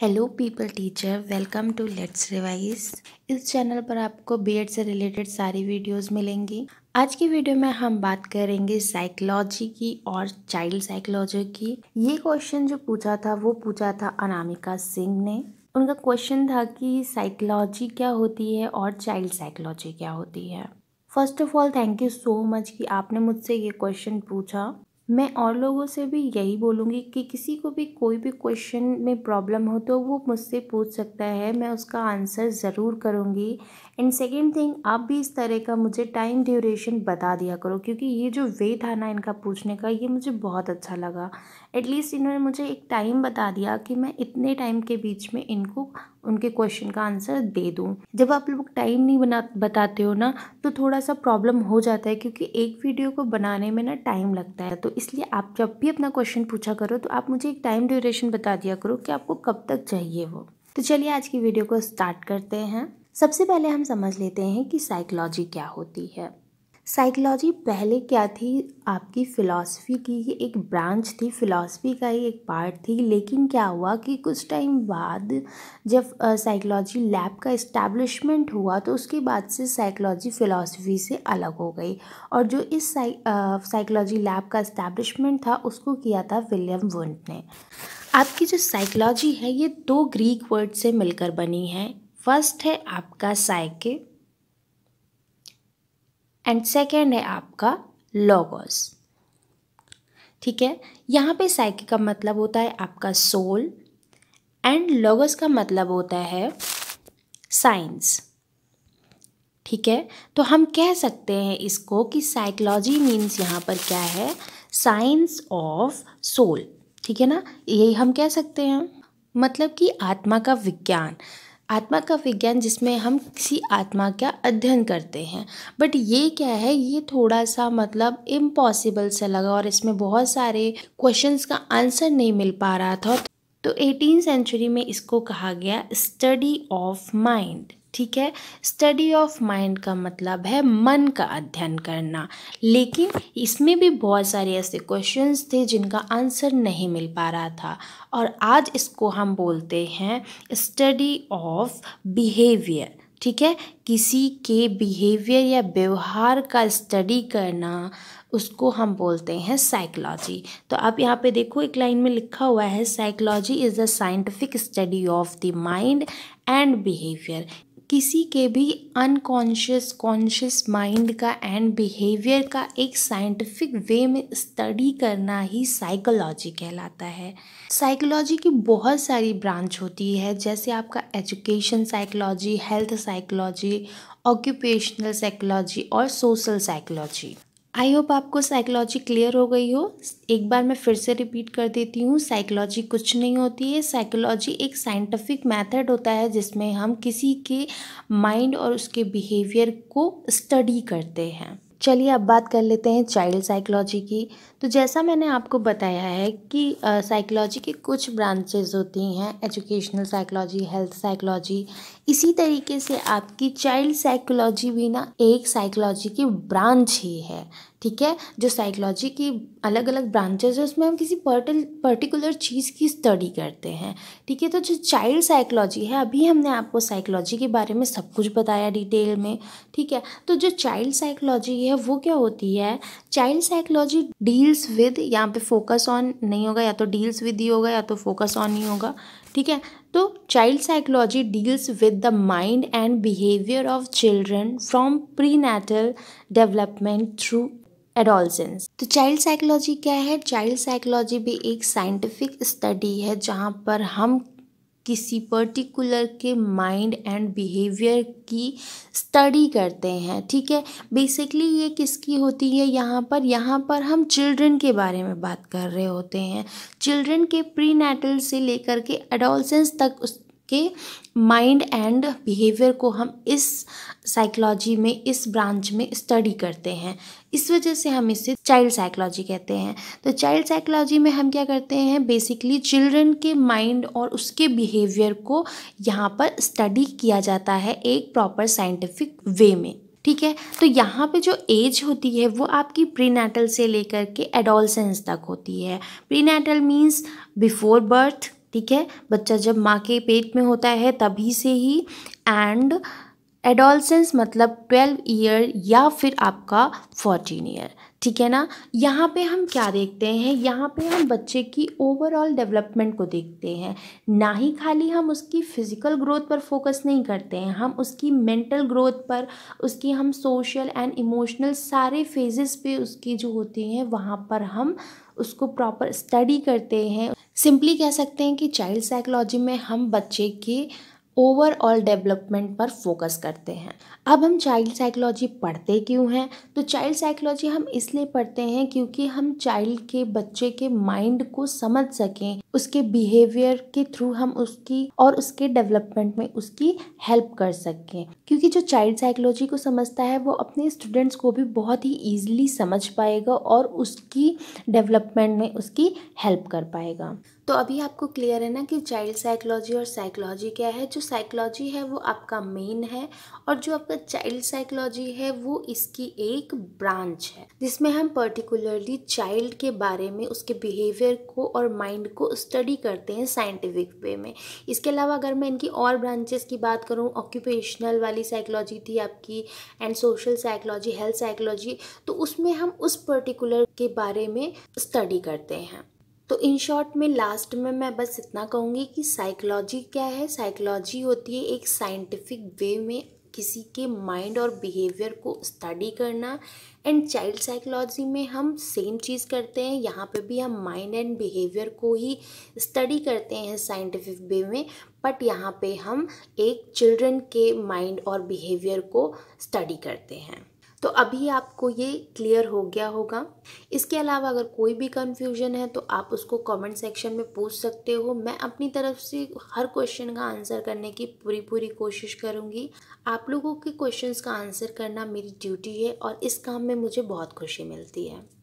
hello people teacher welcome to let's revise इस channel पर आपको बीएड से रिलेटेड सारी वीडियोस मिलेंगी आज की वीडियो में हम बात करेंगे साइकोलॉजी की और चाइल्ड साइकोलॉजी की ये क्वेश्चन जो पूछा था वो पूछा था अनामिका सिंह ने उनका क्वेश्चन था कि साइकोलॉजी क्या होती है और चाइल्ड साइकोलॉजी क्या होती है first of all thank you so much कि आपने मुझसे ये क्वेश्चन पूछा मैं और लोगों से भी यही बोलूँगी कि किसी को भी कोई भी क्वेश्चन में प्रॉब्लम हो तो वो मुझसे पूछ सकता है मैं उसका आंसर ज़रूर करूँगी एंड सेकेंड थिंग आप भी इस तरह का मुझे टाइम ड्यूरेशन बता दिया करो क्योंकि ये जो वे था ना इनका पूछने का ये मुझे बहुत अच्छा लगा एटलीस्ट इन्होंने मुझे एक टाइम बता दिया कि मैं इतने टाइम के बीच में इनको उनके क्वेश्चन का आंसर दे दूँ जब आप लोग टाइम नहीं बना बताते हो ना तो थोड़ा सा प्रॉब्लम हो जाता है क्योंकि एक वीडियो को बनाने में ना टाइम लगता है तो इसलिए आप जब भी अपना क्वेश्चन पूछा करो तो आप मुझे एक टाइम ड्यूरेशन बता दिया करो कि आपको कब तक चाहिए वो तो चलिए आज की वीडियो को स्टार्ट करते हैं सबसे पहले हम समझ लेते हैं कि साइकोलॉजी क्या होती है साइकोलॉजी पहले क्या थी आपकी फ़िलासफ़ी की ही एक ब्रांच थी फ़िलासफ़ी का ही एक पार्ट थी लेकिन क्या हुआ कि कुछ टाइम बाद जब साइकोलॉजी लैब का इस्टेब्लिशमेंट हुआ तो उसके बाद से साइकोलॉजी फ़िलासफ़ी से अलग हो गई और जो इस साइकोलॉजी लैब का इस्टेब्लिशमेंट था उसको किया था विलियम वंट ने आपकी जो साइकोलॉजी है ये दो ग्रीक वर्ड से मिलकर बनी है फर्स्ट है आपका साइके एंड सेकेंड है आपका लॉगोस ठीक है यहाँ पे साइके का मतलब होता है आपका सोल एंड लॉगोस का मतलब होता है साइंस ठीक है तो हम कह सकते हैं इसको कि साइकोलॉजी मीन्स यहाँ पर क्या है साइंस ऑफ सोल ठीक है ना यही हम कह सकते हैं मतलब कि आत्मा का विज्ञान आत्मा का विज्ञान जिसमें हम किसी आत्मा का अध्ययन करते हैं बट ये क्या है ये थोड़ा सा मतलब इम्पॉसिबल सा लगा और इसमें बहुत सारे क्वेश्चंस का आंसर नहीं मिल पा रहा था तो एटीन सेंचुरी में इसको कहा गया स्टडी ऑफ माइंड ठीक है स्टडी ऑफ माइंड का मतलब है मन का अध्ययन करना लेकिन इसमें भी बहुत सारे ऐसे क्वेश्चंस थे जिनका आंसर नहीं मिल पा रहा था और आज इसको हम बोलते हैं स्टडी ऑफ बिहेवियर ठीक है किसी के बिहेवियर या व्यवहार का स्टडी करना उसको हम बोलते हैं साइकोलॉजी तो आप यहाँ पे देखो एक लाइन में लिखा हुआ है psychology is the scientific study of the mind and behaviour किसी के भी अनकॉन्शियस कॉन्शियस माइंड का एंड बिहेवियर का एक साइंटिफिक वे में स्टडी करना ही साइकोलॉजी कहलाता है साइकोलॉजी की बहुत सारी ब्रांच होती है जैसे आपका education psychology health psychology occupational psychology और सोशल साइकोलॉजी आई होप आपको साइकोलॉजी क्लियर हो गई हो एक बार मैं फिर से रिपीट कर देती हूँ साइकोलॉजी कुछ नहीं होती है साइकोलॉजी एक साइंटिफिक मेथड होता है जिसमें हम किसी के माइंड और उसके बिहेवियर को स्टडी करते हैं चलिए अब बात कर लेते हैं चाइल्ड साइकोलॉजी की तो जैसा मैंने आपको बताया है कि साइकोलॉजी के कुछ ब्रांचेज होती हैं एजुकेशनल साइकोलॉजी हेल्थ साइकोलॉजी इसी तरीके से आपकी चाइल्ड साइकोलॉजी भी ना एक साइकोलॉजी की ब्रांच ही है ठीक है जो साइकोलॉजी की अलग अलग ब्रांचेज है उसमें हम किसी पर्टिकुलर चीज़ की स्टडी करते हैं ठीक है तो जो चाइल्ड साइकोलॉजी है अभी हमने आपको साइकोलॉजी के बारे में सब कुछ बताया डिटेल में ठीक है तो जो चाइल्ड साइकोलॉजी है वो क्या होती है चाइल्ड साइकोलॉजी डील्स विद यहाँ पे फोकस ऑन नहीं होगा या तो डील्स विद ही होगा या तो फोकस ऑन ही होगा ठीक है तो child psychology deals with the mind and behaviour of children from prenatal development through adolescence तो चाइल्ड साइकोलॉजी क्या है चाइल्ड साइकोलॉजी भी एक साइंटिफिक स्टडी है जहाँ पर हम किसी पर्टिकुलर के माइंड एंड बिहेवियर की स्टडी करते हैं ठीक है बेसिकली ये किसकी होती है यहाँ पर यहाँ पर हम चिल्ड्रन के बारे में बात कर रहे होते हैं चिल्ड्रन के प्री नेटल से लेकर के एडोलसेंस तक उस के माइंड एंड बिहेवियर को हम इस साइकोलॉजी में इस ब्रांच में स्टडी करते हैं इस वजह से हम इसे चाइल्ड साइकोलॉजी कहते हैं तो चाइल्ड साइकोलॉजी में हम क्या करते हैं बेसिकली चिल्ड्रन के माइंड और उसके बिहेवियर को यहाँ पर स्टडी किया जाता है एक प्रॉपर साइंटिफिक वे में ठीक है तो यहाँ पे जो एज होती है वो आपकी प्रीनेटल से लेकर के एडोलसेंस तक होती है प्रीनेटल मीन्स बिफोर बर्थ ठीक है बच्चा जब माँ के पेट में होता है तभी से ही एंड एडोलसेंस मतलब ट्वेल्व ईयर या फिर आपका फोर्टीन ईयर ठीक है ना यहाँ पे हम क्या देखते हैं यहाँ पे हम बच्चे की ओवरऑल डेवलपमेंट को देखते हैं ना ही खाली हम उसकी फिज़िकल ग्रोथ पर फोकस नहीं करते हैं हम उसकी मेंटल ग्रोथ पर उसकी हम सोशल एंड इमोशनल सारे फेजेस पे उसकी जो होती हैं वहाँ पर हम उसको प्रॉपर स्टडी करते हैं सिंपली कह सकते हैं कि चाइल्ड साइकोलॉजी में हम बच्चे के ओवरऑल डेवलपमेंट पर फोकस करते हैं अब हम चाइल्ड साइकोलॉजी पढ़ते क्यों हैं तो चाइल्ड साइकोलॉजी हम इसलिए पढ़ते हैं क्योंकि हम चाइल्ड के बच्चे के माइंड को समझ सकें उसके बिहेवियर के थ्रू हम उसकी और उसके डेवलपमेंट में उसकी हेल्प कर सकें क्योंकि जो चाइल्ड साइकोलॉजी को समझता है वो अपने स्टूडेंट्स को भी बहुत ही ईजिली समझ पाएगा और उसकी डेवलपमेंट में उसकी हेल्प कर पाएगा तो अभी आपको क्लियर है ना कि चाइल्ड साइकोलॉजी और साइकोलॉजी क्या है जो साइकोलॉजी है वो आपका मेन है और जो आपका चाइल्ड साइकोलॉजी है वो इसकी एक ब्रांच है जिसमें हम पर्टिकुलरली चाइल्ड के बारे में उसके बिहेवियर को और माइंड को स्टडी करते हैं साइंटिफिक वे में इसके अलावा अगर मैं इनकी और ब्रांचेस की बात करूँ ऑक्यूपेशनल वाली साइकोलॉजी थी आपकी and social psychology health psychology तो उसमें हम उस पर्टिकुलर के बारे में स्टडी करते हैं तो इन शॉर्ट में लास्ट में मैं बस इतना कहूँगी कि साइकोलॉजी क्या है साइकोलॉजी होती है एक साइंटिफिक वे में किसी के माइंड और बिहेवियर को स्टडी करना एंड चाइल्ड साइकोलॉजी में हम सेम चीज़ करते हैं यहाँ पे भी हम माइंड एंड बिहेवियर को ही स्टडी करते हैं साइंटिफिक वे में बट यहाँ पे हम एक चिल्ड्रन के माइंड और बिहेवियर को स्टडी करते हैं तो अभी आपको ये क्लियर हो गया होगा इसके अलावा अगर कोई भी कन्फ्यूजन है तो आप उसको कमेंट सेक्शन में पूछ सकते हो मैं अपनी तरफ से हर क्वेश्चन का आंसर करने की पूरी पूरी कोशिश करूँगी आप लोगों के क्वेश्चंस का आंसर करना मेरी ड्यूटी है और इस काम में मुझे बहुत खुशी मिलती है